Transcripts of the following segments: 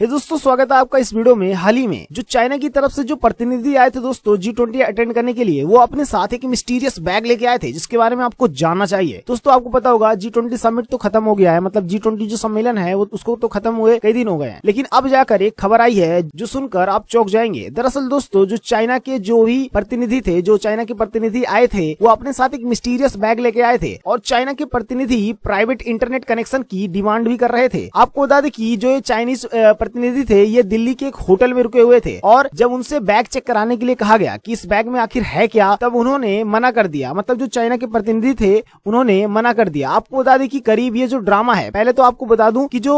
ये दोस्तों स्वागत है आपका इस वीडियो में हाल ही में जो चाइना की तरफ से जो प्रतिनिधि आए थे दोस्तों जी ट्वेंटी अटेंड करने के लिए वो अपने साथ एक मिस्टीरियस बैग लेके आए थे जिसके बारे में आपको जानना चाहिए दोस्तों आपको पता होगा जी ट्वेंटी समिट तो खत्म हो गया है मतलब जी ट्वेंटी जो सम्मेलन है वो उसको तो खत्म हुए कई दिन हो गए लेकिन अब जाकर एक खबर आई है जो सुनकर आप चौक जाएंगे दरअसल दोस्तों जो चाइना के जो भी प्रतिनिधि थे जो चाइना के प्रतिनिधि आए थे वो अपने साथ एक मिस्टीरियस बैग लेके आए थे और चाइना के प्रतिनिधि प्राइवेट इंटरनेट कनेक्शन की डिमांड भी कर रहे थे आपको बता दें की जो चाइनीज प्रतिनिधि थे ये दिल्ली के एक होटल में रुके हुए थे और जब उनसे बैग चेक कराने के लिए कहा गया कि इस बैग में आखिर है क्या तब उन्होंने मना कर दिया मतलब जो चाइना के प्रतिनिधि थे उन्होंने मना कर दिया आपको बता दें की करीब ये जो ड्रामा है पहले तो आपको बता दूं की जो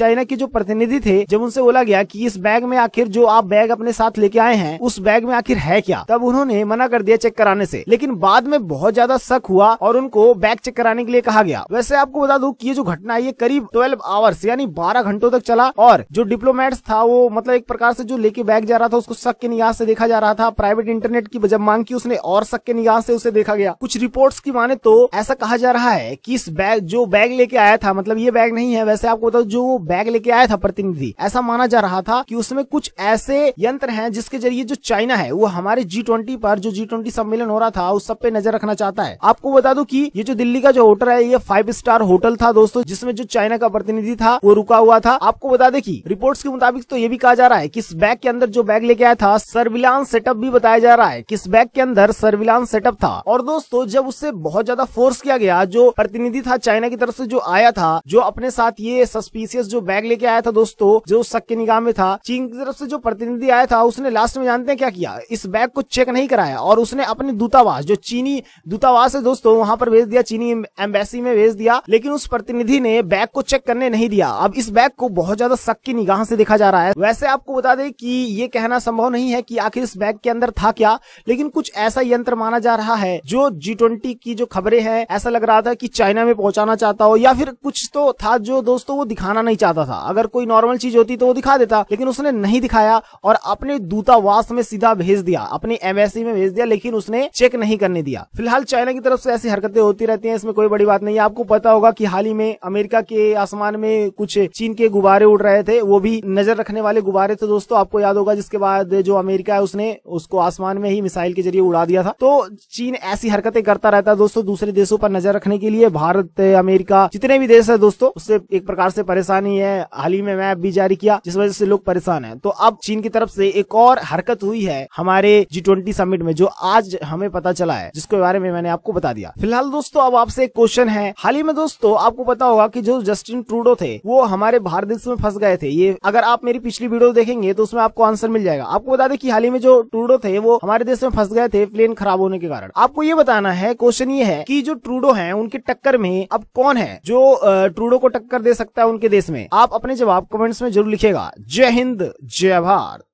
चाइना के जो प्रतिनिधि थे जब उनसे बोला गया की इस बैग में आखिर जो आप बैग अपने साथ लेके आए हैं उस बैग में आखिर है क्या तब उन्होंने मना कर दिया चेक कराने से लेकिन बाद में बहुत ज्यादा शक हुआ और उनको बैग चेक कराने के लिए कहा गया वैसे आपको बता दूं कि ये जो घटना है ये करीब ट्वेल्व आवर्स यानी बारह घंटों तक चला और जो डिप्लोमेट्स था वो मतलब एक प्रकार से जो लेके बैग जा रहा था उसको शक के निगाह से देखा जा रहा था प्राइवेट इंटरनेट की जब मांग की उसने और शक के निगाह से उसे देखा गया कुछ रिपोर्ट्स की माने तो ऐसा कहा जा रहा है कि इस बैग जो बैग लेके आया था मतलब ये बैग नहीं है वैसे आपको बताओ जो बैग लेके आया था प्रतिनिधि ऐसा माना जा रहा था की उसमें कुछ ऐसे यंत्र है जिसके जरिए जो चाइना है वो हमारे जी ट्वेंटी पर जो जी ट्वेंटी सम्मेलन हो रहा था उस सब पे नजर रखना चाहता है आपको बता दो की ये जो दिल्ली का जो होटल है ये फाइव स्टार होटल था दोस्तों जिसमें जो चाइना का प्रतिनिधि था वो रुका हुआ था आपको बता दे की रिपोर्ट्स के मुताबिक तो ये भी कहा जा रहा है कि इस बैग के अंदर जो बैग लेके आया था सर्विलांस सेटअप भी बताया जा रहा है कि इस बैग के अंदर सर्विलांस सेटअप था और दोस्तों जब उससे बहुत ज्यादा फोर्स किया गया जो प्रतिनिधि था चाइना की तरफ से जो आया था जो अपने साथ ये सस्पीसियस जो बैग लेके आया था दोस्तों जो शक के निगाह में था चीन की तरफ से जो प्रतिनिधि आया था उसने लास्ट में जानते हैं क्या किया इस बैग को चेक नहीं कराया और उसने अपने दूतावास जो चीनी दूतावास है दोस्तों वहां पर भेज दिया चीनी एम्बेसी में भेज दिया लेकिन उस प्रतिनिधि ने बैग को चेक करने नहीं दिया अब इस बैग को बहुत ज्यादा शक निगाह से देखा जा रहा है वैसे आपको बता दें कि ये कहना संभव नहीं है कि आखिर इस बैग के अंदर था क्या लेकिन कुछ ऐसा यंत्र माना जा रहा है जो जी ट्वेंटी की जो खबरें हैं ऐसा लग रहा था कि चाइना में पहुंचाना चाहता हो या फिर कुछ तो था जो दोस्तों वो दिखाना नहीं चाहता था अगर कोई नॉर्मल चीज होती तो वो दिखा देता लेकिन उसने नहीं दिखाया और अपने दूतावास में सीधा भेज दिया अपनी एम्बेसी में भेज दिया लेकिन उसने चेक नहीं करने दिया फिलहाल चाइना की तरफ से ऐसी हरकतें होती रहती है इसमें कोई बड़ी बात नहीं है आपको पता होगा की हाल ही में अमेरिका के आसमान में कुछ चीन के गुब्बारे उड़ रहे थे वो भी नजर रखने वाले गुब्बारे थे दोस्तों आपको याद होगा जिसके बाद जो अमेरिका है उसने उसको आसमान में ही मिसाइल के जरिए उड़ा दिया था तो चीन ऐसी हरकतें करता रहता है दोस्तों दूसरे देशों पर नजर रखने के लिए भारत अमेरिका जितने भी देश है दोस्तों उससे एक प्रकार से परेशानी है हाल ही में मैप भी जारी किया जिस वजह से लोग परेशान है तो अब चीन की तरफ से एक और हरकत हुई है हमारे जी ट्वेंटी समिट में जो आज हमें पता चला है जिसके बारे में मैंने आपको बता दिया फिलहाल दोस्तों अब आपसे एक क्वेश्चन है हाल ही में दोस्तों आपको पता होगा की जो जस्टिन ट्रूडो थे वो हमारे भारत देश में फंस गए थे चाहिए अगर आप मेरी पिछली वीडियो देखेंगे तो उसमें आपको आंसर मिल जाएगा आपको बता दें कि हाल ही में जो ट्रूडो थे वो हमारे देश में फंस गए थे प्लेन खराब होने के कारण आपको ये बताना है क्वेश्चन ये है की जो ट्रूडो है उनके टक्कर में अब कौन है जो ट्रूडो को टक्कर दे सकता है उनके देश में आप अपने जवाब कमेंट्स में जरूर लिखेगा जय हिंद जय भारत